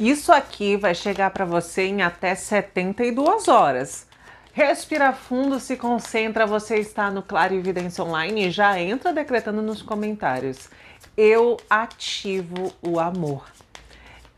Isso aqui vai chegar para você em até 72 horas. Respira fundo, se concentra, você está no Claro Evidência Online e já entra decretando nos comentários. Eu ativo o amor.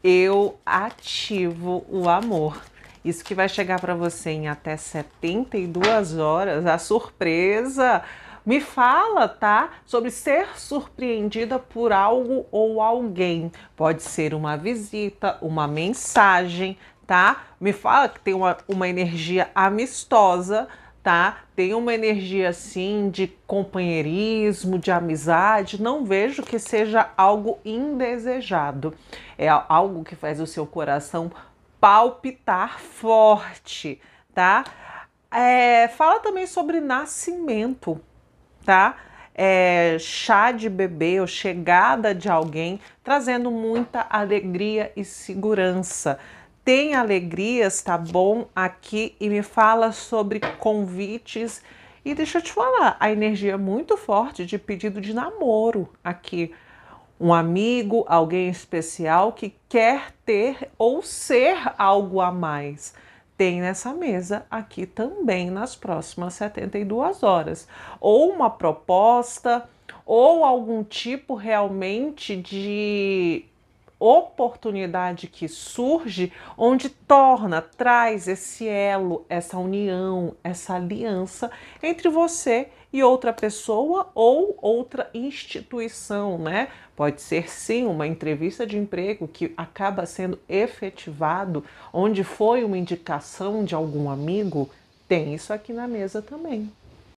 Eu ativo o amor. Isso que vai chegar para você em até 72 horas. A surpresa! me fala, tá? Sobre ser surpreendida por algo ou alguém. Pode ser uma visita, uma mensagem, tá? Me fala que tem uma, uma energia amistosa, tá? Tem uma energia assim de companheirismo, de amizade. Não vejo que seja algo indesejado. É algo que faz o seu coração palpitar forte, tá? É, fala também sobre nascimento tá? É, chá de bebê ou chegada de alguém, trazendo muita alegria e segurança. Tem alegrias, tá bom? Aqui e me fala sobre convites. E deixa eu te falar, a energia muito forte de pedido de namoro aqui. Um amigo, alguém especial que quer ter ou ser algo a mais tem nessa mesa aqui também nas próximas 72 horas. Ou uma proposta, ou algum tipo realmente de oportunidade que surge, onde torna, traz esse elo, essa união, essa aliança entre você e outra pessoa ou outra instituição, né? Pode ser sim uma entrevista de emprego que acaba sendo efetivado, onde foi uma indicação de algum amigo, tem isso aqui na mesa também.